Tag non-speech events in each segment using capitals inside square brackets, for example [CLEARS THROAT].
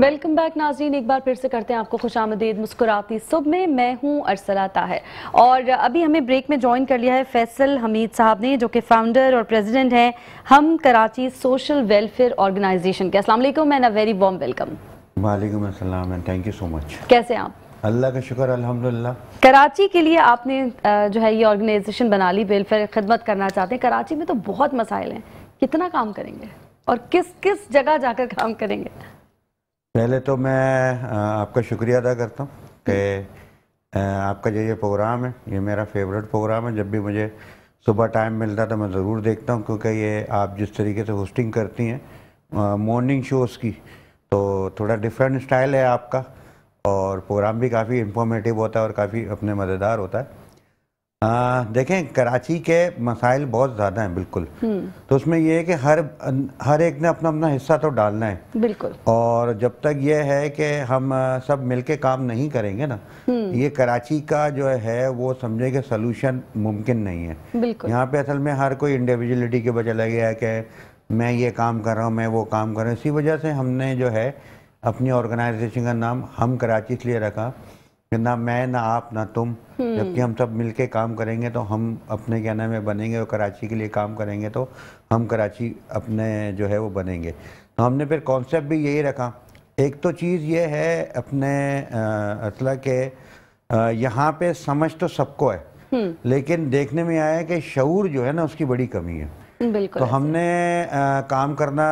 Welcome back नाजीन एक बार फिर से करते हैं आपको खुश आमदीद मुस्कुराती सुबह में मैं हूं अरसला ताहिर और अभी हमें ब्रेक में ज्वाइन कर लिया है फैसल हमीद साहब ने जो कि फाउंडर और प्रेसिडेंट हैं हम कराची सोशल वेलफेयर ऑर्गेनाइजेशन के अस्सलाम वालेकुम and a very warm welcome वालेकुम अस्सलाम and thank you so much कैसे आप अल्लाह का शुक्र अल्हम्दुलिल्लाह कराची के लिए आपने जो है ये ऑर्गेनाइजेशन बना ली वेलफेयर खिदमत करना चाहते हैं कराची में तो बहुत मसाइल हैं कितना काम करेंगे और किस किस जगह जाकर काम करेंगे पहले तो मैं आपका शुक्रिया अदा करता हूँ कि आपका जो ये प्रोग्राम है ये मेरा फेवरेट प्रोग्राम है जब भी मुझे सुबह टाइम मिलता तो मैं ज़रूर देखता हूँ क्योंकि ये आप जिस तरीके से होस्टिंग करती हैं मॉर्निंग शोज़ की तो थोड़ा डिफरेंट स्टाइल है आपका और प्रोग्राम भी काफ़ी इंफॉर्मेटिव होता है और काफ़ी अपने मज़ेदार होता है आ, देखें कराची के मसाइल बहुत ज़्यादा हैं बिल्कुल हम्म। तो उसमें यह है कि हर हर एक ने अपना अपना हिस्सा तो डालना है बिल्कुल और जब तक ये है कि हम सब मिलके काम नहीं करेंगे ना हम्म। ये कराची का जो है वो समझे कि सलूशन मुमकिन नहीं है बिल्कुल यहाँ पे असल में हर कोई इंडिविजुअलिटी के वजह लग गया कि मैं ये काम कर रहा हूँ मैं वो काम कर रहा हूँ इसी वजह से हमने जो है अपनी ऑर्गेनाइजेशन का नाम हम कराची इसलिए रखा कि ना मैं ना आप ना तुम हम्म। जबकि हम सब मिलके काम करेंगे तो हम अपने क्या नाम है बनेंगे और कराची के लिए काम करेंगे तो हम कराची अपने जो है वो बनेंगे तो हमने फिर कॉन्सेप्ट भी यही रखा एक तो चीज़ ये है अपने असला के यहाँ पे समझ तो सबको है हम्म। लेकिन देखने में आया कि शूर जो है ना उसकी बड़ी कमी है तो हमने आ, काम करना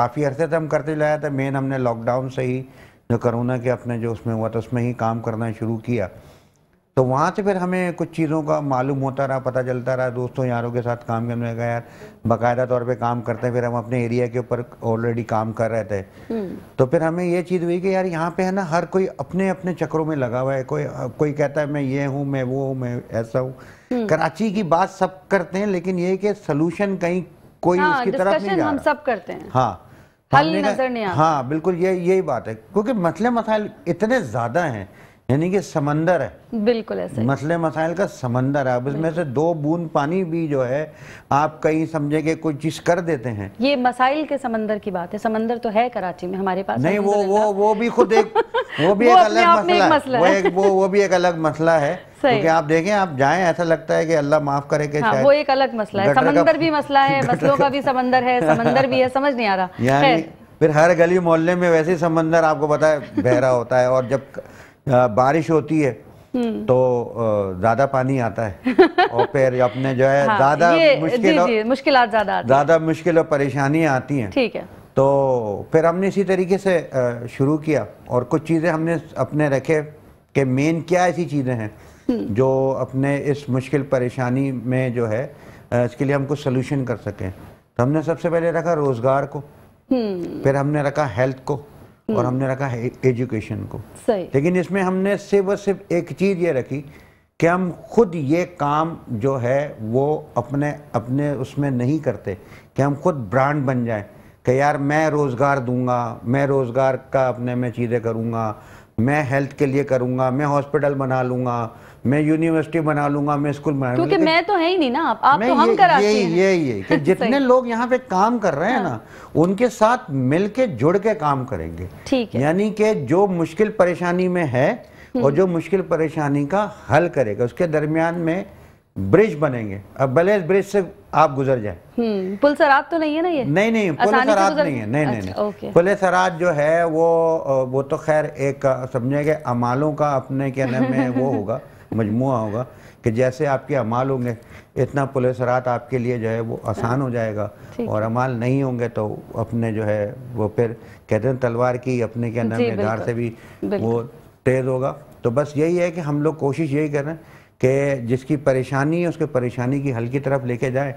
काफ़ी अरसे तक हम करते लाया था मेन हमने लॉकडाउन से ही जो करोना के अपने जो उसमें हुआ था उसमें ही काम करना शुरू किया तो वहाँ से फिर हमें कुछ चीज़ों का मालूम होता रहा पता चलता रहा दोस्तों यारों के साथ काम करने लगा यार बाकायदा तौर पे काम करते हैं फिर हम अपने एरिया के ऊपर ऑलरेडी काम कर रहे थे हम्म। तो फिर हमें ये चीज़ हुई कि यार यहाँ पे है ना हर कोई अपने अपने चक्रों में लगा हुआ है कोई कोई कहता है मैं ये हूँ मैं वो हूँ मैं ऐसा हूँ हम्म। कराची की बात सब करते हैं लेकिन ये कि सोल्यूशन कहीं कोई हाँ, उसकी तरफ नहीं हम सब करते हैं हाँ हल नजर नहीं हाँ बिल्कुल ये यही बात है क्योंकि मसले मसाइल इतने ज़्यादा हैं यानी कि समंदर है बिल्कुल ऐसे मसले मसाइल का समंदर है अब इसमें से दो बूंद पानी भी जो है आप कहीं समझे कि कोई चीज कर देते हैं ये मसाइल के समंदर की बात है समंदर तो है कराची में हमारे पास नहीं वो वो वो भी खुद एक [LAUGHS] वो भी वो एक अलग मसला, मसला वो एक वो वो भी एक अलग मसला है [LAUGHS] क्योंकि आप देखें आप जाएं ऐसा लगता है कि अल्लाह माफ करे कि हाँ, वो एक अलग मसला है समंदर भी मसला है [LAUGHS] मसलों का भी समंदर है समंदर भी है समझ नहीं आ रहा यानी फिर हर गली मोहल्ले में वैसे समंदर आपको पता है बहरा होता है और जब बारिश होती है हम्म। तो ज्यादा पानी आता है [LAUGHS] और फिर अपने जो है हाँ, ज्यादा मुश्किल मुश्किल ज्यादा मुश्किल और परेशानियाँ आती हैं ठीक है तो फिर हमने इसी तरीके से शुरू किया और कुछ चीज़ें हमने अपने रखे कि मेन क्या ऐसी चीज़ें हैं हम्म। जो अपने इस मुश्किल परेशानी में जो है इसके लिए हम कुछ सोल्यूशन कर सकें तो हमने सबसे पहले रखा रोज़गार को हम्म। फिर हमने रखा हेल्थ को और हम्म। हमने रखा है एजुकेशन को लेकिन इसमें हमने सिर्फ और सिर्फ एक चीज़ ये रखी कि हम खुद ये काम जो है वो अपने अपने उसमें नहीं करते कि हम खुद ब्रांड बन जाए कि यार मैं रोज़गार दूंगा मैं रोज़गार का अपने में चीज़ें करूंगा मैं हेल्थ के लिए करूँगा मैं हॉस्पिटल बना लूँगा मैं यूनिवर्सिटी बना लूंगा मैं स्कूल बना क्योंकि मैं तो है ही नहीं ना आप आप तो हम कराची यही यही ये [LAUGHS] कि जितने लोग यहाँ पे काम कर रहे हैं हाँ। ना उनके साथ मिलके जुड़ के काम करेंगे ठीक है यानी कि जो मुश्किल परेशानी में है और हम्म। जो मुश्किल परेशानी का हल करेगा उसके दरमियान में ब्रिज बनेंगे अब भले इस ब्रिज से आप गुजर जाए हम्म, पुल सराज तो नहीं है ना ये नहीं नहीं पुल सराज नहीं है नहीं नहीं अच्छा, नहीं पुल सराज जो है वो वो तो खैर एक समझेंगे अमालों का अपने कहने में वो होगा [LAUGHS] मजमु होगा कि जैसे आपके अमाल होंगे इतना पुलिस रात आपके लिए जो है वो आसान हो जाएगा और अमाल नहीं होंगे तो अपने जो है वो फिर कहते हैं तलवार की अपने के अंदर धार से भी वो तेज़ होगा तो बस यही है कि हम लोग कोशिश यही कर रहे हैं कि जिसकी परेशानी है उसके परेशानी की हल की तरफ लेके जाए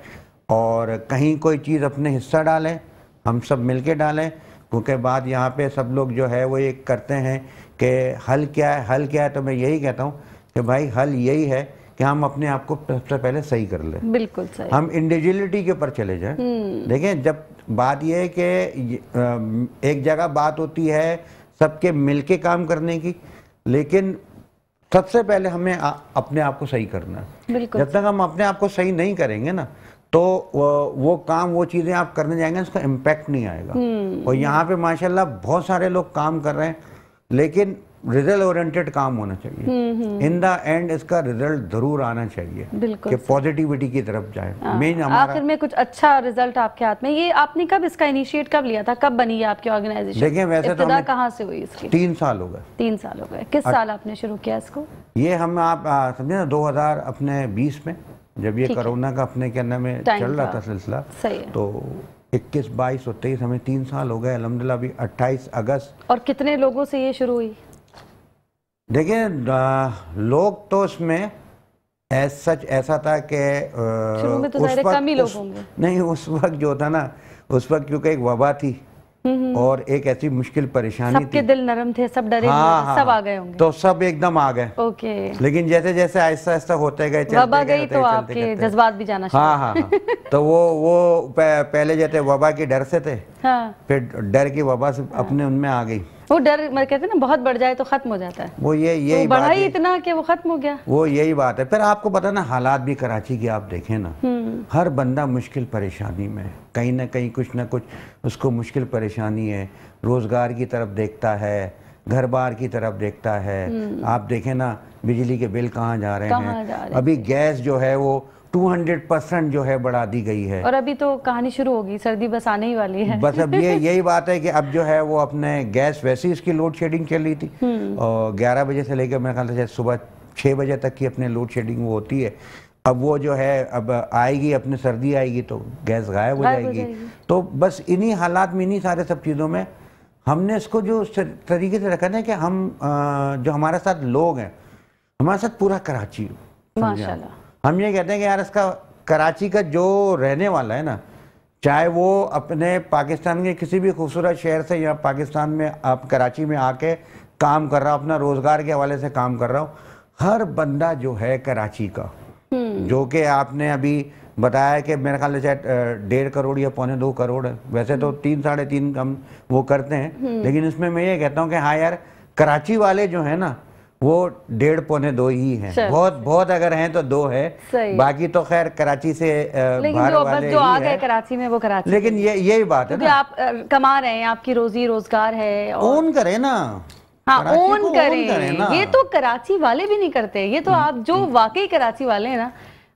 और कहीं कोई चीज़ अपने हिस्सा डालें हम सब मिल के डालें क्योंकि बाद यहाँ पे सब लोग जो है वो ये करते हैं कि हल क्या है हल क्या है तो मैं यही कहता हूँ कि भाई हल यही है कि हम अपने आप को सबसे पहले सही कर लें बिल्कुल सही हम इंडिविजुअलिटी के ऊपर चले जाएं हम्म। देखें जब बात यह है कि एक जगह बात होती है सबके मिलके काम करने की लेकिन सबसे पहले हमें आ, अपने आप को सही करना है जब तक हम अपने आप को सही नहीं करेंगे ना तो वो, वो काम वो चीज़ें आप करने जाएंगे उसका इम्पैक्ट नहीं आएगा हम्म। और यहाँ पे माशाल्लाह बहुत सारे लोग काम कर रहे हैं लेकिन रिजल्ट ओरिएंटेड काम होना चाहिए इन द एंड इसका रिजल्ट जरूर आना चाहिए कि पॉजिटिविटी की तरफ जाए हाँ। मेन आखिर में कुछ अच्छा रिजल्ट आपके हाथ में ये आपने कब इसका इनिशिएट कब लिया था कब बनी है आपकी ऑर्गेनाइजेशन देखिए वैसे तो कहाँ से हुई इसकी तीन साल हो गए तीन साल हो गए किस साल आपने शुरू किया इसको ये हम आप समझे ना दो अपने बीस में जब ये कोरोना का अपने कहने में चल रहा था सिलसिला तो इक्कीस बाईस और तेईस हमें तीन साल हो गए अलहमदिल्ला अभी अट्ठाईस अगस्त और कितने लोगों से ये शुरू हुई देखिए लोग तो उसमें सच ऐसा था कि तो उस वक्त नहीं उस वक्त जो था ना उस वक्त क्योंकि एक वबा थी हम्म, हम्म। और एक ऐसी मुश्किल परेशानी सबके दिल नरम थे सब डरे हाँ, हाँ, सब आ गए होंगे तो सब एकदम आ गए ओके लेकिन जैसे जैसे ऐसा ऐसा होते गए चलते वबा गई तो आपके जज्बात भी जाना हाँ हाँ, हाँ। [LAUGHS] तो वो वो पहले जैसे वबा के डर से थे हाँ। फिर डर की वबा से हाँ। अपने उनमें आ गई वो डर मैं मतलब कहते हैं ना बहुत बढ़ जाए तो खत्म हो जाता है वो ये तो यही तो बढ़ा ही इतना कि वो खत्म हो गया वो यही बात है फिर आपको पता ना हालात भी कराची के आप देखें ना हम्म। हर बंदा मुश्किल परेशानी में कहीं ना कहीं कुछ ना कुछ उसको मुश्किल परेशानी है रोज़गार की तरफ देखता है घर बार की तरफ देखता है हम्म। आप देखें ना बिजली के बिल कहाँ जा रहे हैं अभी गैस जो है वो 200 परसेंट जो है बढ़ा दी गई है और अभी तो कहानी शुरू होगी सर्दी बस आने ही वाली है बस अब ये यही [LAUGHS] बात है कि अब जो है वो अपने गैस वैसे इसकी लोड शेडिंग चल रही थी हम्म। और ग्यारह बजे से लेकर मेरे ख्याल से सुबह छः बजे तक की अपने लोड शेडिंग वो होती है अब वो जो है अब आएगी अपने सर्दी आएगी तो गैस गायब हो जाएगी तो बस इन्हीं हालात में इन्हीं सारे सब चीज़ों में हमने इसको जो तरीके से रखा था कि हम जो हमारे साथ लोग हैं हमारे साथ पूरा कराची माशाल्लाह हम ये कहते हैं कि यार इसका कराची का जो रहने वाला है ना चाहे वो अपने पाकिस्तान के किसी भी खूबसूरत शहर से या पाकिस्तान में आप कराची में आके काम कर रहा हो अपना रोज़गार के हवाले से काम कर रहा हो हर बंदा जो है कराची का हम्म। जो कि आपने अभी बताया कि मेरे ख्याल से डेढ़ करोड़ या पौने दो करोड़ है वैसे तो हम्म। तीन साढ़े तीन हम वो करते हैं हम्म। लेकिन इसमें मैं ये कहता हूँ कि हाँ यार कराची वाले जो है ना वो डेढ़ पौने दो ही हैं बहुत बहुत अगर हैं तो दो है बाकी तो खैर कराची से बाहर जो, वाले जो आ गए कराची में वो कराची लेकिन ये यही बात है ना आप कमा रहे हैं आपकी रोजी रोजगार है ओन करें ना हाँ ओन करें, करें ये तो कराची वाले भी नहीं करते ये तो हम्म, आप जो हम्म। वाकई कराची वाले हैं ना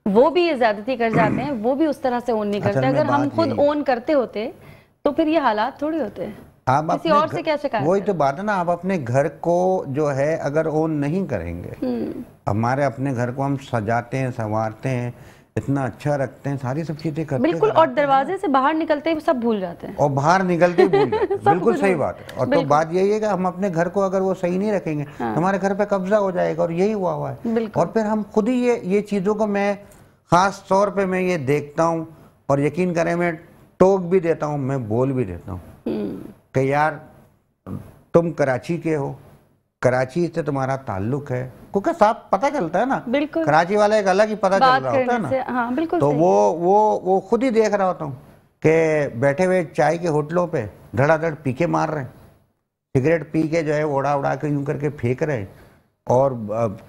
वो भी ये ज्यादती कर जाते हैं वो भी उस तरह से ओन नहीं अच्छा, करते अगर हम खुद ओन करते होते तो फिर ये हालात थोड़े होते हैं आप किसी और से कैसे वही तो बात है ना आप अपने घर को जो है अगर ओन नहीं करेंगे हम्म। हमारे अपने घर को हम सजाते हैं संवारते हैं इतना अच्छा रखते हैं सारी सब चीजें करते बिल्कुल और दरवाजे से बाहर निकलते हैं सब भूल जाते हैं और बाहर निकलते भूल जाते हैं [LAUGHS] बिल्कुल सही बात है और तो बात यही है कि हम अपने घर को अगर वो सही नहीं रखेंगे तो हाँ। हमारे घर पे कब्जा हो जाएगा और यही हुआ हुआ है और फिर हम खुद ही ये ये चीज़ों को मैं खास तौर पर मैं ये देखता हूँ और यकीन करें मैं टोक भी देता हूँ मैं बोल भी देता हूँ कि यार तुम कराची के हो कराची से तुम्हारा ताल्लुक है क्योंकि साहब पता चलता है ना बिल्कुल कराची वाला एक अलग ही पता चल रहा होता है ना हाँ, बिल्कुल तो वो वो वो खुद ही देख रहा होता हूँ कि बैठे हुए चाय के होटलों पे धड़ाधड़ पीके मार रहे हैं सिगरेट पी के जो है उड़ा उड़ा के यूं करके फेंक रहे हैं और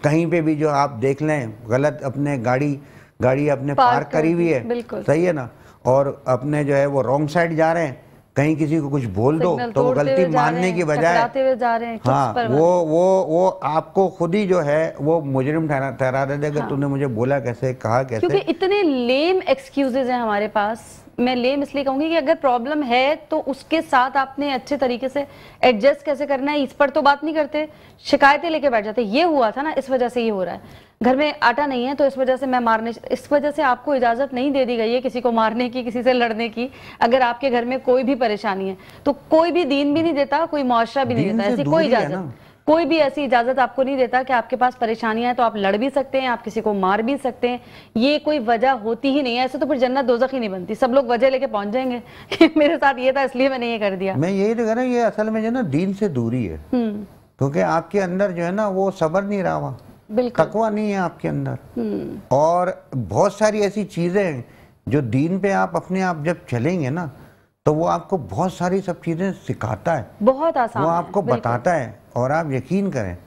कहीं पे भी जो आप देख लें गलत अपने गाड़ी गाड़ी अपने पार्क करी हुई है सही है ना और अपने जो है वो रॉन्ग साइड जा रहे हैं कहीं किसी को कुछ बोल दो तो वो गलती मानने की बजाय जा रहे हाँ वो वो वो आपको खुद ही जो है वो मुजरिम ठहरा देते हाँ। तुमने मुझे बोला कैसे कहा कैसे क्योंकि इतने लेम एक्सक्यूजेज हैं हमारे पास मैं लेम इसलिए कहूंगी कि अगर प्रॉब्लम है तो उसके साथ आपने अच्छे तरीके से एडजस्ट कैसे करना है इस पर तो बात नहीं करते शिकायतें लेके बैठ जाते ये हुआ था ना इस वजह से ये हो रहा है घर में आटा नहीं है तो इस वजह से मैं मारने इस वजह से आपको इजाज़त नहीं दे दी गई है किसी को मारने की किसी से लड़ने की अगर आपके घर में कोई भी परेशानी है तो कोई भी दीन भी नहीं देता कोई मुआवरा भी नहीं देता ऐसी कोई इजाज़त कोई भी ऐसी इजाज़त आपको नहीं देता कि आपके पास परेशानियां हैं तो आप लड़ भी सकते हैं आप किसी को मार भी सकते हैं ये कोई वजह होती ही नहीं है ऐसे तो फिर जन्नत दोजख ही नहीं बनती सब लोग वजह लेके पहुंच जाएंगे [LAUGHS] मेरे साथ ये था इसलिए मैंने ये कर दिया मैं यही तो कह रहा हूँ ये असल में जो ना दीन से दूरी है हम्म। क्योंकि आपके अंदर जो है ना वो सबर नहीं रहा हुआ तकवा नहीं है आपके अंदर हम्म। और बहुत सारी ऐसी चीज़ें हैं जो दीन पे आप अपने आप जब चलेंगे ना तो वो आपको बहुत सारी सब चीज़ें सिखाता है बहुत आसान वो आपको बताता है और आप यकीन करें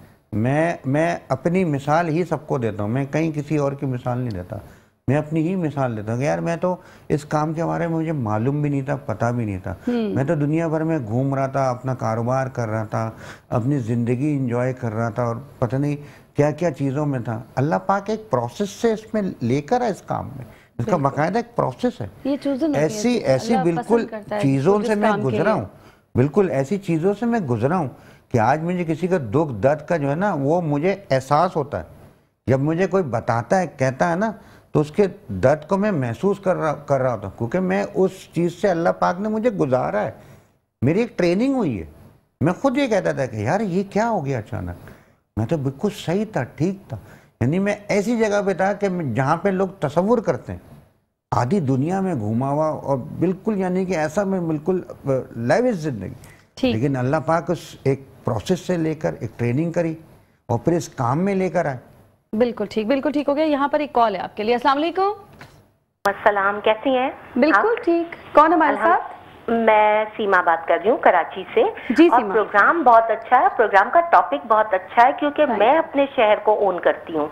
मैं मैं अपनी मिसाल ही सबको देता हूँ मैं कहीं किसी और की मिसाल नहीं देता मैं अपनी ही मिसाल देता हूँ यार मैं तो इस काम के बारे में मुझे मालूम भी नहीं था पता भी नहीं था हम्म। मैं तो दुनिया भर में घूम रहा था अपना कारोबार कर रहा था अपनी ज़िंदगी इंजॉय कर रहा था और पता नहीं क्या क्या चीज़ों में था अल्लाह पाक एक प्रोसेस से इसमें लेकर है इस काम में इसका बाकायदा एक प्रोसेस है ये ऐसी ऐसी बिल्कुल चीज़ों से मैं गुजरा हूँ बिल्कुल ऐसी चीज़ों से मैं गुजरा हूँ कि आज मुझे किसी का दुख दर्द का जो है ना वो मुझे एहसास होता है जब मुझे कोई बताता है कहता है ना तो उसके दर्द को मैं महसूस कर रहा कर रहा होता क्योंकि मैं उस चीज़ से अल्लाह पाक ने मुझे गुजारा है मेरी एक ट्रेनिंग हुई है मैं खुद ये कहता था कि यार ये क्या हो गया अचानक मैं तो बिल्कुल सही था ठीक था यानी मैं ऐसी जगह पे था कि जहाँ पे लोग तस्वुर करते हैं आधी दुनिया में घूमा हुआ और बिल्कुल यानी कि ऐसा मैं बिल्कुल लाइव ज़िंदगी लेकिन अल्लाह पाक उस एक प्रोसेस से लेकर एक ट्रेनिंग करी और फिर इस काम में लेकर आए बिल्कुल ठीक बिल्कुल ठीक हो गया यहाँ पर एक कॉल है आपके लिए असला कैसी है बिल्कुल ठीक कौन हमारे साथ मैं सीमा बात कर रही हूँ कराची से जी और प्रोग्राम बहुत अच्छा है प्रोग्राम का टॉपिक बहुत अच्छा है क्योंकि मैं अपने शहर को ओन करती हूँ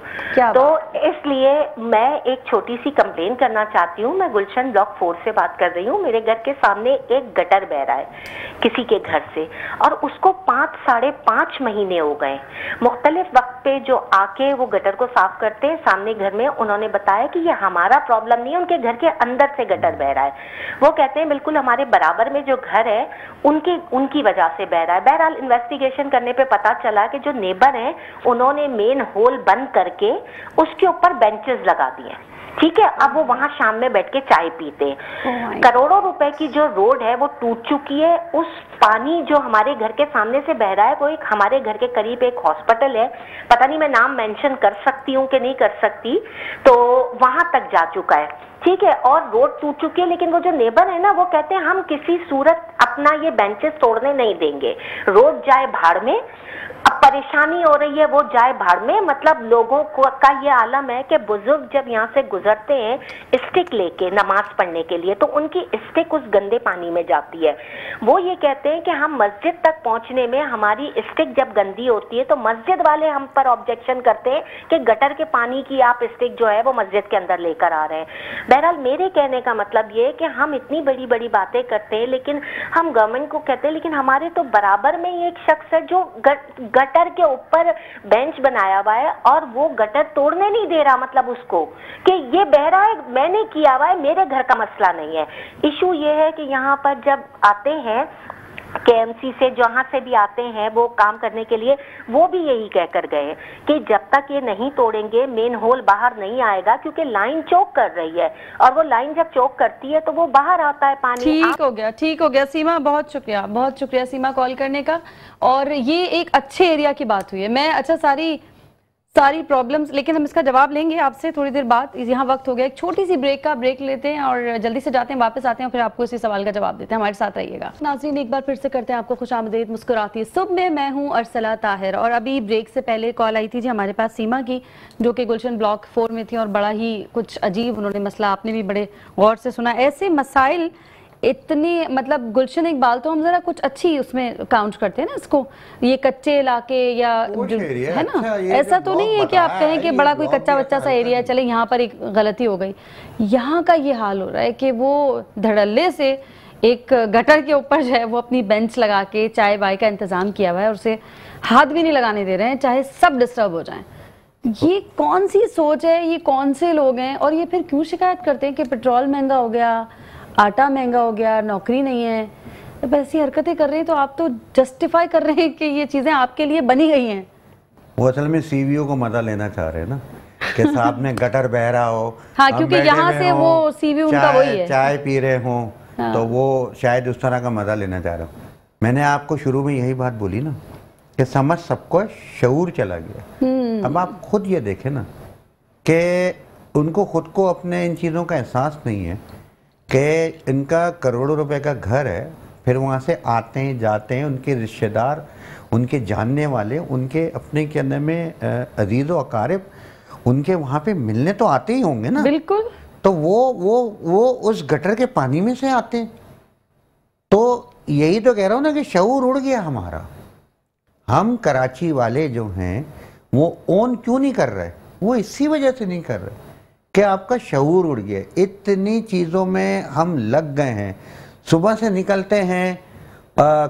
तो इसलिए मैं एक छोटी सी कंप्लेन करना चाहती हूँ मैं गुलशन ब्लॉक फोर से बात कर रही हूँ मेरे घर के सामने एक गटर बह रहा है किसी के घर से और उसको पाँच साढ़े पाँच महीने हो गए मुख्तलिफ वक्त पे जो आके वो गटर को साफ करते हैं सामने घर में उन्होंने बताया कि ये हमारा प्रॉब्लम नहीं है उनके घर के अंदर से गटर बह रहा है वो कहते हैं बिल्कुल हमारे बराबर में जो घर है उनके उनकी वजह से बह रहा है बहरहाल इन्वेस्टिगेशन करने पे पता चला कि जो नेबर हैं उन्होंने मेन होल बंद करके उसके ऊपर बेंचेस लगा दिए ठीक है अब वो वहाँ शाम में बैठ के चाय पीते हैं oh करोड़ों रुपए की जो रोड है वो टूट चुकी है उस पानी जो हमारे घर के सामने से बह रहा है वो एक हमारे घर के करीब एक हॉस्पिटल है पता नहीं मैं नाम मेंशन कर सकती हूँ कि नहीं कर सकती तो वहाँ तक जा चुका है ठीक है और रोड टूट चुकी है लेकिन वो जो नेबर है ना वो कहते हैं हम किसी सूरत अपना ये बेंचेस तोड़ने नहीं देंगे रोड जाए भाड़ में परेशानी हो रही है वो जाए भाड़ में मतलब लोगों को का ये आलम है कि बुजुर्ग जब यहाँ से गुजरते हैं स्टिक लेके नमाज पढ़ने के लिए तो उनकी स्टिक उस गंदे पानी में जाती है वो ये कहते हैं कि हम मस्जिद तक पहुँचने में हमारी स्टिक जब गंदी होती है तो मस्जिद वाले हम पर ऑब्जेक्शन करते हैं कि गटर के पानी की आप स्टिक जो है वो मस्जिद के अंदर लेकर आ रहे हैं बहरहाल मेरे कहने का मतलब ये है कि हम इतनी बड़ी बड़ी बातें करते हैं लेकिन हम गवर्नमेंट को कहते हैं लेकिन हमारे तो बराबर में ही एक शख्स है जो गट गटर के ऊपर बेंच बनाया हुआ है और वो गटर तोड़ने नहीं दे रहा मतलब उसको कि ये बह रहा है मैंने किया हुआ है मेरे घर का मसला नहीं है इशू ये है कि यहाँ पर जब आते हैं केएमसी से जहाँ से भी आते हैं वो काम करने के लिए वो भी यही कह कर गए कि जब तक ये नहीं तोड़ेंगे मेन होल बाहर नहीं आएगा क्योंकि लाइन चौक कर रही है और वो लाइन जब चौक करती है तो वो बाहर आता है पानी ठीक हो गया ठीक हो गया सीमा बहुत शुक्रिया बहुत शुक्रिया सीमा कॉल करने का और ये एक अच्छे एरिया की बात हुई है मैं अच्छा सारी सारी प्रॉब्लम्स लेकिन हम इसका जवाब लेंगे आपसे थोड़ी देर बाद यहाँ वक्त हो गया एक छोटी सी ब्रेक का ब्रेक लेते हैं और जल्दी से जाते हैं वापस आते हैं और फिर आपको इसी सवाल का जवाब देते हैं हमारे साथ रहिएगा नाजरीन एक बार फिर से करते हैं आपको खुश आमदेद मुस्कुराती सुबह में मैं हूँ अरसला ताहिर और अभी ब्रेक से पहले कॉल आई थी जी हमारे पास सीमा की जो कि गुलशन ब्लॉक फोर में थी और बड़ा ही कुछ अजीब उन्होंने मसला आपने भी बड़े गौर से सुना ऐसे मसाइल इतनी मतलब गुलशन इकबाल तो हम जरा कुछ अच्छी उसमें काउंट करते हैं ना इसको ये कच्चे इलाके या है, है ना अच्छा, ऐसा तो नहीं है कि आप कहें कि बड़ा कोई कच्चा बच्चा सा एरिया अच्छा है चले यहाँ पर एक गलती हो गई यहाँ का ये हाल हो रहा है कि वो धड़ल्ले से एक गटर के ऊपर जो है वो अपनी बेंच लगा के चाय बाय का इंतजाम किया हुआ है और उसे हाथ भी नहीं लगाने दे रहे हैं चाहे सब डिस्टर्ब हो जाएं ये कौन सी सोच है ये कौन से लोग हैं और ये फिर क्यों शिकायत करते हैं कि पेट्रोल महंगा हो गया आटा महंगा हो गया नौकरी नहीं है जब तो ऐसी हरकतें कर रहे हैं तो आप तो जस्टिफाई कर रहे हैं कि ये चीज़ें आपके लिए बनी गई हैं वो असल में सीवीओ को मजा लेना चाह रहे हैं ना कि साथ में गटर बह रहा हो [LAUGHS] हाँ क्योंकि यहाँ से वो सीवीओ उनका वही है चाय पी रहे हों हाँ। तो वो शायद उस तरह का मजा लेना चाह रहा हूँ मैंने आपको शुरू में यही बात बोली ना कि समझ सबको शूर चला गया हम्म। अब आप खुद ये देखें ना कि उनको खुद को अपने इन चीज़ों का एहसास नहीं है कि इनका करोड़ों रुपए का घर है फिर वहाँ से आते हैं जाते हैं उनके रिश्तेदार उनके जानने वाले उनके अपने कहने में अजीज व अकारब उनके वहाँ पे मिलने तो आते ही होंगे ना बिल्कुल तो वो वो वो उस गटर के पानी में से आते हैं तो यही तो कह रहा हूँ ना कि शूर उड़ गया हमारा हम कराची वाले जो हैं वो ओन क्यों नहीं कर रहे वो इसी वजह से नहीं कर रहे कि आपका शूर उड़ गया इतनी चीज़ों में हम लग गए हैं सुबह से निकलते हैं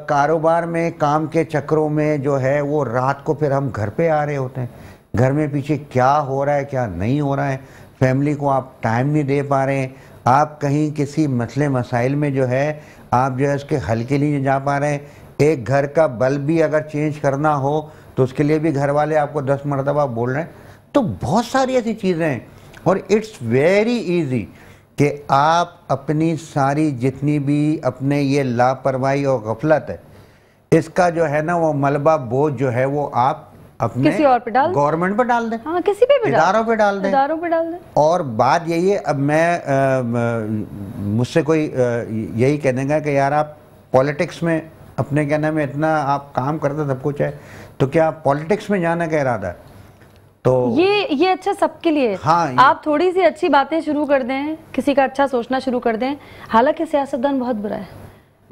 कारोबार में काम के चक्रों में जो है वो रात को फिर हम घर पे आ रहे होते हैं घर में पीछे क्या हो रहा है क्या नहीं हो रहा है फैमिली को आप टाइम नहीं दे पा रहे हैं आप कहीं किसी मसले मसाइल में जो है आप जो है उसके हल के लिए जा पा रहे हैं एक घर का बल्ब भी अगर चेंज करना हो तो उसके लिए भी घर वाले आपको दस मरतबा बोल रहे हैं तो बहुत सारी ऐसी चीज़ें हैं और इट्स वेरी इजी कि आप अपनी सारी जितनी भी अपने ये लापरवाही और गफलत है इसका जो है ना वो मलबा बोझ जो है वो आप अपने किसी और पे डाल गवर्नमेंट पे डाल दें हाँ, किसी पे भी इदारों पे डाल दें इदारों पे डाल दें और बात यही है अब मैं मुझसे कोई आ, यही कहने का कि यार आप पॉलिटिक्स में अपने कहने में इतना आप काम करते सब कुछ है तो क्या पॉलिटिक्स में जाने का इरादा है तो ये ये अच्छा सबके लिए हाँ आप थोड़ी सी अच्छी बातें शुरू कर दें किसी का अच्छा सोचना शुरू कर दें हालांकि सियासतदान बहुत बुरा है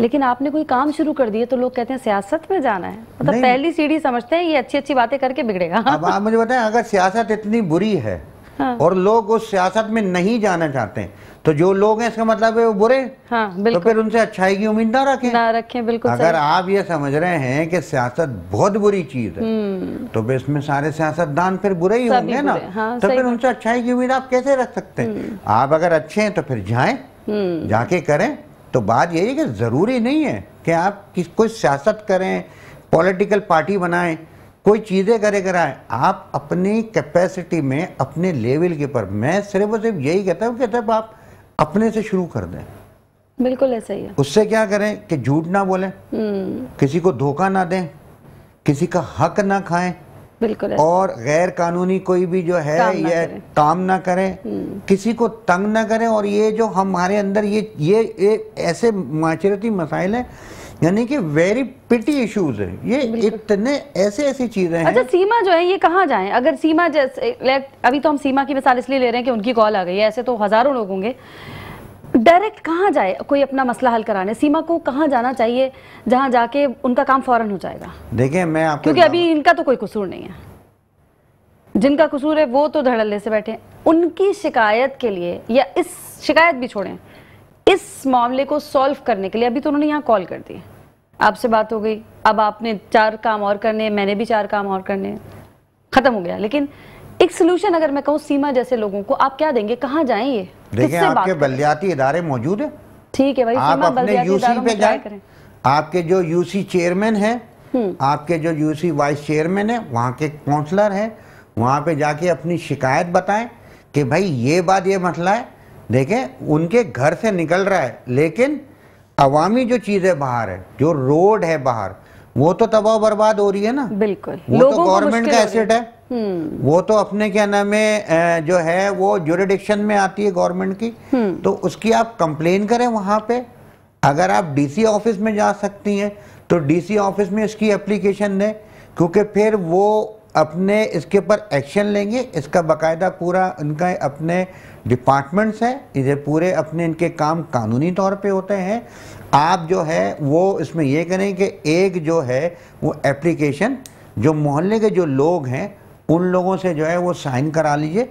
लेकिन आपने कोई काम शुरू कर दिया तो लोग कहते हैं सियासत में जाना है मतलब तो पहली सीढ़ी समझते हैं ये अच्छी अच्छी बातें करके बिगड़ेगा अब आप मुझे बताएं अगर सियासत इतनी बुरी है हाँ। और लोग उस सियासत में नहीं जाना चाहते तो जो लोग हैं इसका मतलब है वो बुरे हाँ, तो फिर उनसे अच्छाई की उम्मीद ना रखें ना रखें बिल्कुल अगर आप ये समझ रहे हैं कि सियासत बहुत बुरी चीज है हम्म। तो फिर इसमें सारे सियासतदान फिर बुरे ही होंगे ना हाँ, तो फिर उनसे अच्छाई की उम्मीद आप कैसे रख सकते हैं हम्म। आप अगर अच्छे हैं तो फिर जाए हम्म। जाके करें तो बात यही है कि ज़रूरी नहीं है कि आप किस कोई सियासत करें पॉलिटिकल पार्टी बनाएं कोई चीज़ें करे कराएं आप अपनी कैपेसिटी में अपने लेवल के ऊपर मैं सिर्फ और सिर्फ यही कहता हूँ कि जब आप अपने से शुरू कर दें बिल्कुल ऐसा ही है उससे क्या करें कि झूठ ना बोलें हम्म। किसी को धोखा ना दें किसी का हक ना खाएं बिल्कुल और गैर कानूनी कोई भी जो है काम ये काम ना करें हम्म। किसी को तंग ना करें और ये जो हमारे अंदर ये ये, ये ऐसे माशरती मसाइल हैं यानी कि वेरी पिटी इश्यूज है ये इतने ऐसे ऐसी चीजें अच्छा, हैं अच्छा सीमा जो है ये कहाँ जाए अगर सीमा जैसे अभी तो हम सीमा की मिसाल इसलिए ले रहे हैं कि उनकी कॉल आ गई है ऐसे तो हजारों लोग होंगे डायरेक्ट कहाँ जाए कोई अपना मसला हल कराने सीमा को कहाँ जाना चाहिए जहाँ जाके उनका काम फौरन हो जाएगा देखिए मैं आपको क्योंकि अभी इनका तो कोई कसूर नहीं है जिनका कसूर है वो तो धड़ल्ले से बैठे उनकी शिकायत के लिए या इस शिकायत भी छोड़ें इस मामले को सॉल्व करने के लिए अभी तो उन्होंने यहाँ कॉल कर दी आपसे बात हो गई अब आपने चार काम और करने हैं मैंने भी चार काम और करने हैं ख़त्म हो गया लेकिन एक सोल्यूशन अगर मैं कहूँ सीमा जैसे लोगों को आप क्या देंगे कहाँ जाए ये देखिए आपके बल्दियाती इदारे मौजूद हैं ठीक है भाई आप अपने यूसी पे जाए आपके जो यूसी चेयरमैन है आपके जो यूसी वाइस चेयरमैन है वहाँ के काउंसलर हैं वहाँ पे जाके अपनी शिकायत बताए कि भाई ये बात ये मसला है देखें उनके घर से निकल रहा है लेकिन अवामी जो है बाहर है जो रोड है बाहर वो तो तबाह बर्बाद हो रही है ना बिल्कुल वो तो गवर्नमेंट का एसेट है हम्म। वो तो अपने क्या नाम है जो है वो जोरिडिक्शन में आती है गवर्नमेंट की हम्म। तो उसकी आप कंप्लेन करें वहाँ पे अगर आप डीसी ऑफिस में जा सकती हैं तो डीसी ऑफिस में इसकी एप्लीकेशन दें क्योंकि फिर वो अपने इसके ऊपर एक्शन लेंगे इसका बाकायदा पूरा उनका अपने डिपार्टमेंट्स हैं इधर पूरे अपने इनके काम कानूनी तौर पे होते हैं आप जो है वो इसमें ये करें कि एक जो है वो एप्लीकेशन जो मोहल्ले के जो लोग हैं उन लोगों से जो है वो साइन करा लीजिए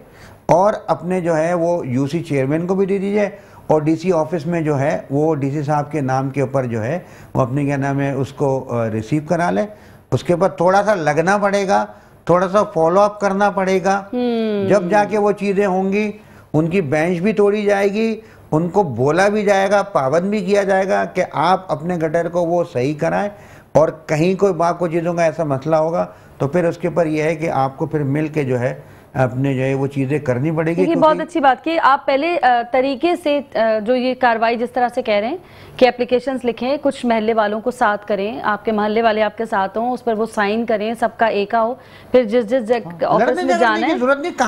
और अपने जो है वो यूसी चेयरमैन को भी दे दीजिए और डीसी ऑफिस में जो है वो डीसी साहब के नाम के ऊपर जो है वो अपने क्या नाम है उसको रिसीव करा ले उसके बाद थोड़ा सा लगना पड़ेगा थोड़ा सा फॉलो अप करना पड़ेगा हम्म। जब जाके वो चीज़ें होंगी उनकी बेंच भी तोड़ी जाएगी उनको बोला भी जाएगा पाबंद भी किया जाएगा कि आप अपने गटर को वो सही कराएं और कहीं कोई बाको चीज़ों का ऐसा मसला होगा तो फिर उसके ऊपर यह है कि आपको फिर मिल के जो है अपने जो है वो चीज़ें करनी पड़ेगी ये बहुत अच्छी बात की आप पहले तरीके से जो ये कार्रवाई जिस तरह से कह रहे हैं कि एप्लीकेशन लिखें कुछ महल्ले वालों को साथ करें आपके महल्ले वाले आपके साथ हों उस पर वो साइन करें सबका एका हो फिर जिस जिस ऑफिस में जाना है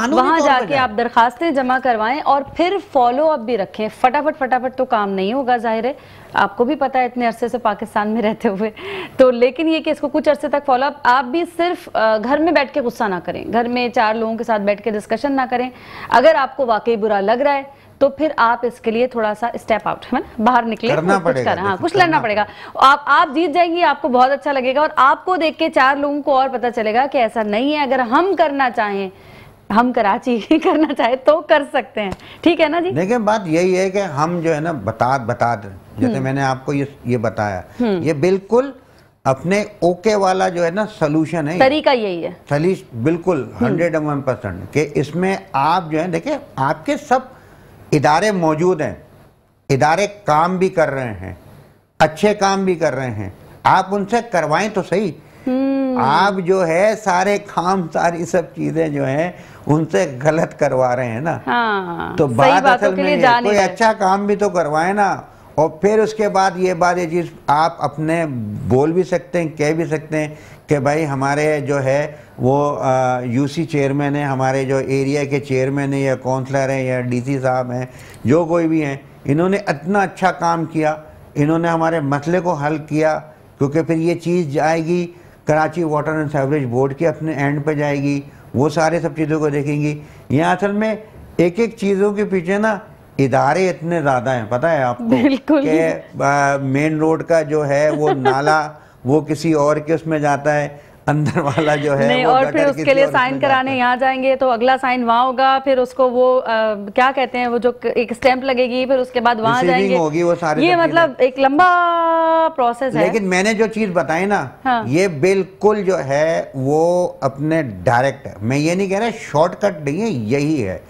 वहां जाके आप दरखास्तें जमा करवाएं और फिर फॉलो अप भी रखें फटाफट फटाफट तो काम नहीं होगा जाहिर है आपको भी पता है इतने अरसे से पाकिस्तान में रहते हुए तो लेकिन ये कि इसको कुछ अरसे तक फॉलोअप आप भी सिर्फ घर में बैठ के गुस्सा ना करें घर में चार लोगों के साथ बैठ के डिस्कशन ना करें अगर आपको वाकई बुरा लग रहा है तो फिर आप इसके लिए थोड़ा सा स्टेप आउट है ना बाहर निकले करना कुछ पड़ेगा, हाँ कुछ लड़ना पड़ेगा आप आप जीत जाएंगे आपको बहुत अच्छा लगेगा और आपको देख के चार लोगों को और पता चलेगा कि ऐसा नहीं है अगर हम करना चाहें हम कराची [LAUGHS] करना चाहे तो कर सकते हैं ठीक है ना जी देखिए बात यही है कि हम जो है ना बता बता दें जैसे हम्म। मैंने आपको ये ये बताया हम्म। ये बिल्कुल अपने ओके वाला जो है ना सोल्यूशन है तरीका यही है सली बिल्कुल हंड्रेड वन परसेंट के इसमें आप जो है देखिए आपके सब इदारे मौजूद हैं इदारे काम भी कर रहे हैं अच्छे काम भी कर रहे हैं आप उनसे करवाएं तो सही हम्म। आप जो है सारे काम सारी सब चीज़ें जो है उनसे गलत करवा रहे हैं ना हाँ, तो बात असल में कोई अच्छा काम भी तो करवाए ना और फिर उसके बाद ये बात ये चीज़ आप अपने बोल भी सकते हैं कह भी सकते हैं कि भाई हमारे जो है वो यूसी चेयरमैन है हमारे जो एरिया के चेयरमैन है या काउंसलर हैं या डीसी साहब हैं जो कोई भी हैं इन्होंने इतना अच्छा काम किया इन्होंने हमारे मसले को हल किया क्योंकि फिर ये चीज़ जाएगी Karachi water and sewerage board के अपने एंड पे जाएगी वो सारे सब चीज़ों को देखेंगी यहाँ असल में एक एक चीज़ों के पीछे ना इदारे इतने ज़्यादा हैं पता है आपको मेन रोड का जो है वो नाला वो किसी और के उसमें जाता है अंदर वाला जो है नहीं वो और फिर उसके लिए साइन कराने यहाँ जाएंगे तो अगला साइन वहाँ होगा फिर उसको वो आ, क्या कहते हैं वो जो एक स्टैंप लगेगी फिर उसके बाद वहाँ जाएंगे होगी वो सारे ये मतलब एक लंबा प्रोसेस है लेकिन मैंने जो चीज बताई ना हाँ। ये बिल्कुल जो है वो अपने डायरेक्ट मैं ये नहीं कह रहा शॉर्टकट नहीं है यही है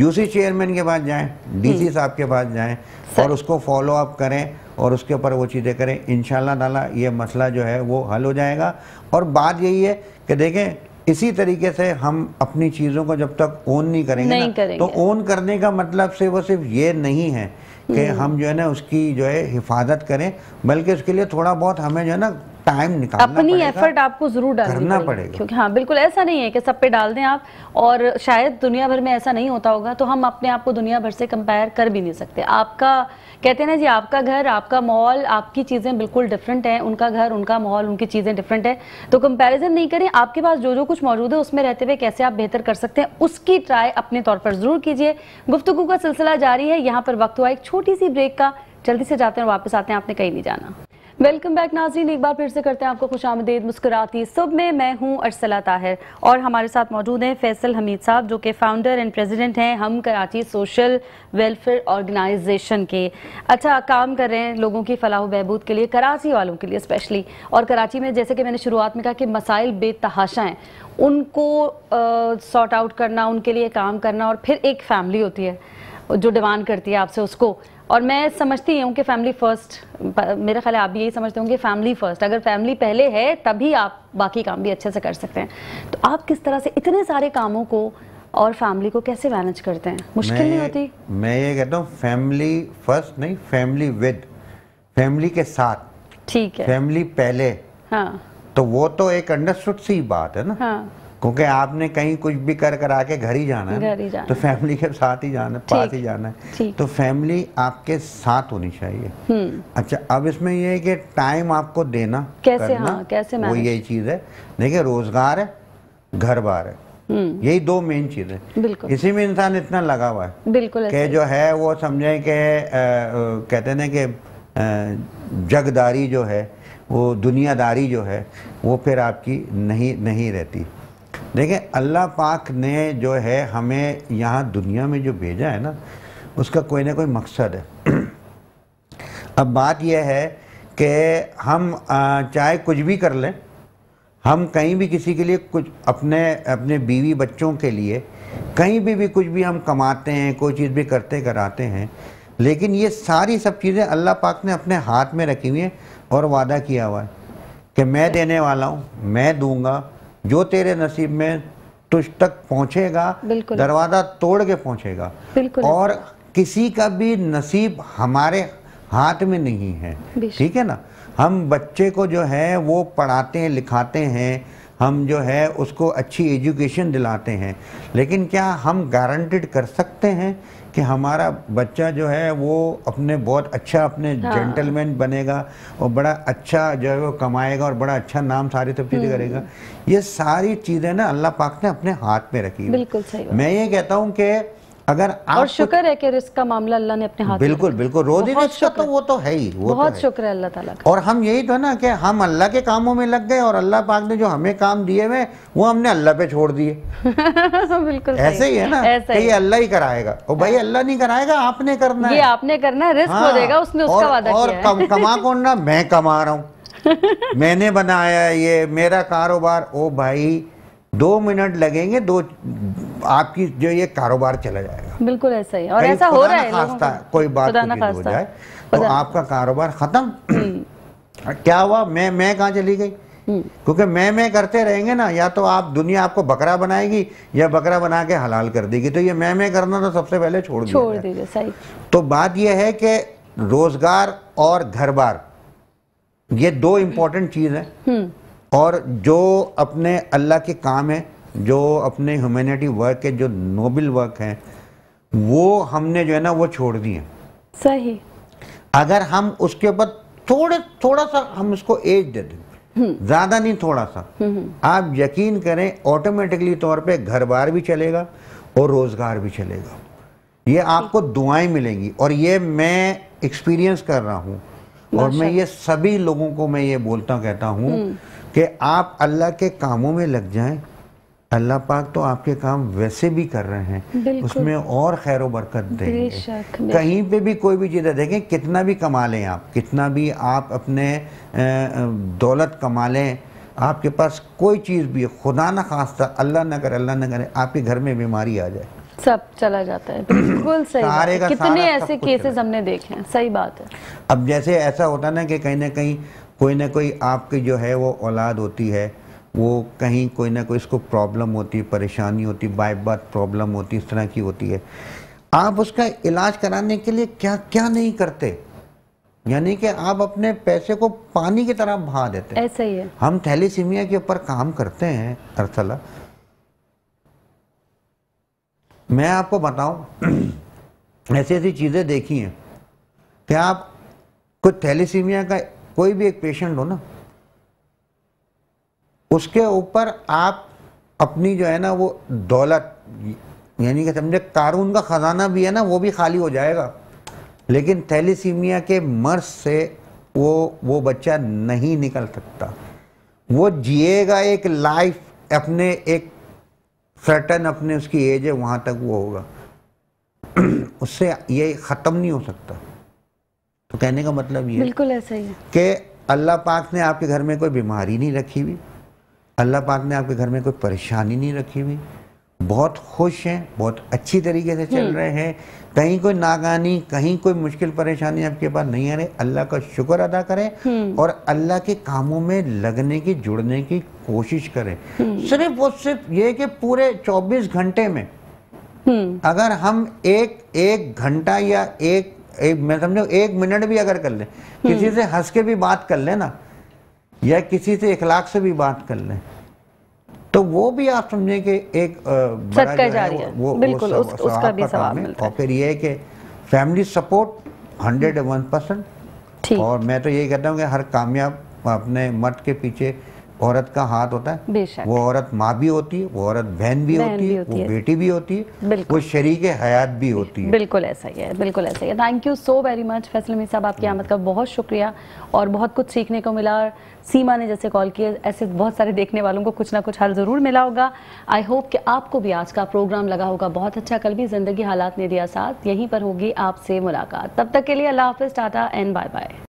यूसी चेयरमैन के पास जाएं डीसी हम्म। साहब के पास जाएं और उसको फॉलो अप करें और उसके ऊपर वो चीज़ें करें इन ताला ये मसला जो है वो हल हो जाएगा और बात यही है कि देखें इसी तरीके से हम अपनी चीज़ों को जब तक ओन नहीं करेंगे नहीं ना करेंगे। तो ओन करने का मतलब से वो सिर्फ ये नहीं है कि हम्म। हम जो है ना उसकी जो है हिफाजत करें बल्कि उसके लिए थोड़ा बहुत हमें जो है ना टाइम निकालना अपनी एफर्ट आपको जरूर डालना पड़ेगा क्योंकि हाँ बिल्कुल ऐसा नहीं है कि सब पे डाल दें आप और शायद दुनिया भर में ऐसा नहीं होता होगा तो हम अपने आप को दुनिया भर से कंपेयर कर भी नहीं सकते आपका कहते हैं ना जी आपका घर आपका माहौल आपकी चीज़ें बिल्कुल डिफरेंट है उनका घर उनका माहौल उनकी चीज़ें डिफरेंट है तो कंपेरिजन नहीं करें आपके पास जो जो कुछ मौजूद है उसमें रहते हुए कैसे आप बेहतर कर सकते हैं उसकी ट्राई अपने तौर पर ज़रूर कीजिए गुफ्तु का सिलसिला जारी है यहाँ पर वक्त हुआ एक छोटी सी ब्रेक का जल्दी से जाते हैं और वापस आते हैं आपने कहीं नहीं जाना वेलकम बैक नाजीन एक बार फिर से करते हैं आपको खुश आमदेद मुस्कुराती सुबह में मैं हूं अरसला ताहिर और हमारे साथ मौजूद हैं फैसल हमीद साहब जो कि फाउंडर एंड प्रेसिडेंट हैं हम कराची सोशल वेलफेयर ऑर्गेनाइजेशन के अच्छा काम कर रहे हैं लोगों की फलाह बहबूद के लिए कराची वालों के लिए स्पेशली और कराची में जैसे कि मैंने शुरुआत में कहा कि मसाइल बेतहाशा हैं उनको सॉर्ट आउट करना उनके लिए काम करना और फिर एक फैमिली होती है जो डिमांड करती है आपसे उसको और मैं समझती हूँ कि फैमिली फर्स्ट मेरा ख्याल आप भी यही समझते होंगे फैमिली फर्स्ट अगर फैमिली पहले है तभी आप बाकी काम भी अच्छे से कर सकते हैं तो आप किस तरह से इतने सारे कामों को और फैमिली को कैसे मैनेज करते हैं मुश्किल नहीं होती मैं ये कहता हूँ फैमिली फर्स्ट नहीं फैमिली विद फैमिली के साथ ठीक है फैमिली पहले हाँ तो वो तो एक अंडरस्टूड सी बात है ना हाँ क्योंकि आपने कहीं कुछ भी कर कर आके घर ही जाना है जाना तो फैमिली के साथ ही जाना है पास ही जाना है तो फैमिली आपके साथ होनी चाहिए हम्म। अच्छा अब इसमें यह है कि टाइम आपको देना कैसे करना, हाँ, कैसे वो यही चीज़ है देखिए रोजगार है घर बार है हम्म। यही दो मेन चीज है इसी में इंसान इतना लगा हुआ है बिल्कुल के जो है वो समझे के कहते ना कि जगदारी जो है वो दुनियादारी जो है वो फिर आपकी नहीं नहीं रहती देखें अल्लाह पाक ने जो है हमें यहाँ दुनिया में जो भेजा है ना उसका कोई ना कोई मकसद है [CLEARS THROAT] अब बात यह है कि हम चाहे कुछ भी कर लें हम कहीं भी किसी के लिए कुछ अपने अपने बीवी बच्चों के लिए कहीं भी भी कुछ भी हम कमाते हैं कोई चीज़ भी करते कराते हैं लेकिन ये सारी सब चीज़ें अल्लाह पाक ने अपने हाथ में रखी हुई हैं और वादा किया हुआ है कि मैं देने वाला हूँ मैं दूंगा जो तेरे नसीब में तुझ तक पहुंचेगा दरवाजा तोड़ के पहुंचेगा और किसी का भी नसीब हमारे हाथ में नहीं है ठीक है ना हम बच्चे को जो है वो पढ़ाते हैं लिखाते हैं हम जो है उसको अच्छी एजुकेशन दिलाते हैं लेकिन क्या हम गारंटेड कर सकते हैं कि हमारा बच्चा जो है वो अपने बहुत अच्छा अपने हाँ। जेंटलमैन बनेगा और बड़ा अच्छा जो है वो कमाएगा और बड़ा अच्छा नाम सारी तब चीज़ें हम्म। करेगा ये सारी चीज़ें ना अल्लाह पाक ने अपने हाथ में रखी बिल्कुल सही मैं ये कहता हूँ कि अगर आप और शुक्र है कि रिस्क का मामला अल्लाह ने अपने हाथ बिल्कुल बिल्कुल रोज रिस्क का तो वो तो है ही वो तो बहुत तो शुक्र है अल्लाह ताला और हम यही तो ना कि हम अल्लाह के कामों में लग गए और अल्लाह पाक ने जो हमें काम दिए हुए वो हमने अल्लाह पे छोड़ दिए [LAUGHS] बिल्कुल ऐसे ही है ना ऐसे ही अल्लाह ही कराएगा और भाई अल्लाह नहीं कराएगा आपने करना ये आपने करना रिस्क हो जाएगा हाँ, उसने उसका वादा और कमा कौन ना मैं कमा रहा हूँ [LAUGHS] मैंने बनाया ये मेरा कारोबार ओ भाई दो मिनट लगेंगे दो आपकी जो ये कारोबार चला जाएगा बिल्कुल ऐसा ही और ऐसा हो रहा है खास्ता कोई बात हो जाए तो आपका कारोबार खत्म क्या हुआ मैं मैं कहाँ चली गई हम्म। क्योंकि मैं मैं करते रहेंगे ना या तो आप दुनिया आपको बकरा बनाएगी या बकरा बना के हलाल कर देगी तो ये मैं मैं करना तो सबसे पहले छोड़ छोड़ दीजिए सही तो बात ये है कि रोजगार और घर बार ये दो इम्पोर्टेंट चीज़ है हम्म। और जो अपने अल्लाह के काम है जो अपने ह्यूमैनिटी वर्क के जो नोबल वर्क हैं वो हमने जो है ना वो छोड़ दिए सही अगर हम उसके ऊपर थोड़े थोड़ा सा हम उसको एज दे दें हम्म। ज़्यादा नहीं थोड़ा सा हम्म, हम्म। आप यकीन करें ऑटोमेटिकली तौर पे घर बार भी चलेगा और रोज़गार भी चलेगा ये आपको दुआएं मिलेंगी और ये मैं एक्सपीरियंस कर रहा हूँ और मैं ये सभी लोगों को मैं ये बोलता कहता हूँ कि आप अल्लाह के कामों में लग जाएं अल्लाह पाक तो आपके काम वैसे भी कर रहे हैं उसमें और खैर बरकत देंगे बेशक, बेशक। कहीं पे भी कोई भी चीज़ देखें कितना भी कमा लें आप कितना भी आप अपने दौलत कमा लें आपके पास कोई चीज़ भी खुदा ना खास्ता अल्लाह ना करे अल्लाह ना करे आपके घर में बीमारी आ जाए सब चला जाता है बिल्कुल सही सारे का कितने ऐसे केसेस हमने देखे हैं सही बात है अब जैसे ऐसा होता ना कि कहीं ना कहीं कोई ना कोई आपकी जो है वो औलाद होती है वो कहीं कोई ना कोई इसको प्रॉब्लम होती है परेशानी होती है बाय प्रॉब्लम होती इस तरह की होती है आप उसका इलाज कराने के लिए क्या क्या नहीं करते यानी कि आप अपने पैसे को पानी की तरह बहा देते हैं ऐसा ही है हम थैलीसीमिया के ऊपर काम करते हैं अर्थला मैं आपको बताऊं [CLEARS THROAT] ऐसी ऐसी चीज़ें देखी हैं कि आप कुछ थैलीसीमिया का कोई भी एक पेशेंट हो ना उसके ऊपर आप अपनी जो है ना वो दौलत यानी कि समझे कारून का ख़जाना भी है ना वो भी खाली हो जाएगा लेकिन थैलीसीमिया के मर्ज से वो वो बच्चा नहीं निकल सकता वो जिएगा एक लाइफ अपने एक सर्टन अपने उसकी एज है वहाँ तक वो होगा [CLEARS THROAT] उससे ये ख़त्म नहीं हो सकता तो कहने का मतलब ये बिल्कुल ऐसा ही है कि अल्लाह पाक ने आपके घर में कोई बीमारी नहीं रखी हुई अल्लाह पाक ने आपके घर में कोई परेशानी नहीं रखी हुई बहुत खुश हैं बहुत अच्छी तरीके से चल हम्म। रहे हैं कहीं कोई नागानी कहीं कोई मुश्किल परेशानी आपके पास नहीं आ रही अल्लाह का शुक्र अदा करें हम्म। और अल्लाह के कामों में लगने की जुड़ने की कोशिश करें हम्म। सिर्फ और सिर्फ ये कि पूरे 24 घंटे में अगर हम एक एक घंटा या एक, एक मैं समझो एक मिनट भी अगर कर लें किसी से हंस के भी बात कर लेना या किसी से एक लाख से भी बात कर लें तो वो भी आप समझें कि एक बड़ा रही है वो, वो बिल्कुल उस, उसका भी सवाल मिलता है और फिर ये है कि family support hundred and one percent और मैं तो ये कहता हूँ कि हर कामयाब अपने मत के पीछे औरत का हाथ होता है वो औरत माँ भी होती है वो औरत बहन भी, भी होती है वो बेटी भी होती है वो शरीक हयात भी होती है बिल्कुल ऐसा ही है बिल्कुल ऐसा ही है thank you so very much Faisal Mir साहब आपकी आमद का बहुत शुक्रिया और बहुत कुछ सीखने को मिला और सीमा ने जैसे कॉल किया ऐसे बहुत सारे देखने वालों को कुछ ना कुछ हल ज़रूर मिला होगा आई होप कि आपको भी आज का प्रोग्राम लगा होगा बहुत अच्छा कल भी ज़िंदगी हालात ने दिया साथ यहीं पर होगी आपसे मुलाकात तब तक के लिए अल्लाह हाफिज़ टाटा एंड बाय बाय